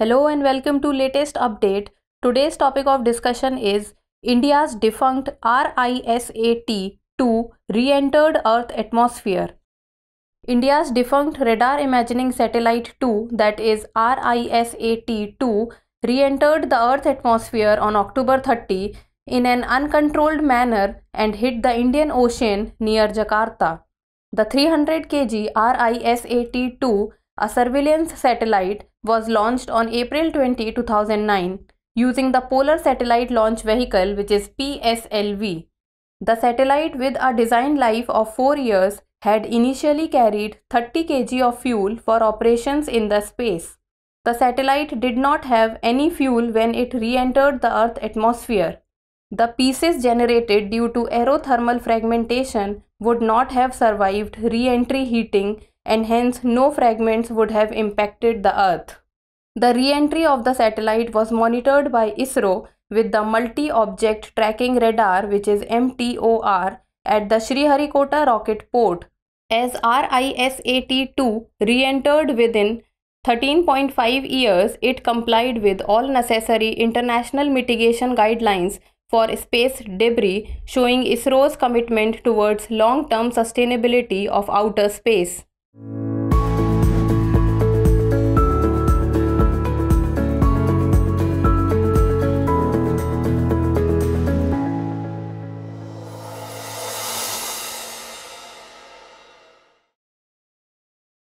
Hello and welcome to latest update. Today's topic of discussion is India's defunct RISAT-2 re-entered Earth atmosphere. India's defunct radar imaging satellite 2 that is RISAT-2 re-entered the Earth atmosphere on October 30 in an uncontrolled manner and hit the Indian Ocean near Jakarta. The 300 kg RISAT-2 a surveillance satellite was launched on April 20, 2009 using the Polar Satellite Launch Vehicle which is PSLV. The satellite with a design life of 4 years had initially carried 30 kg of fuel for operations in the space. The satellite did not have any fuel when it re-entered the Earth atmosphere. The pieces generated due to aerothermal fragmentation would not have survived re-entry heating and hence no fragments would have impacted the Earth. The re-entry of the satellite was monitored by ISRO with the Multi-Object Tracking Radar which is MTOR at the Sriharikota rocket port as RISAT-2 re-entered within 13.5 years, it complied with all necessary international mitigation guidelines for space debris, showing ISRO's commitment towards long-term sustainability of outer space.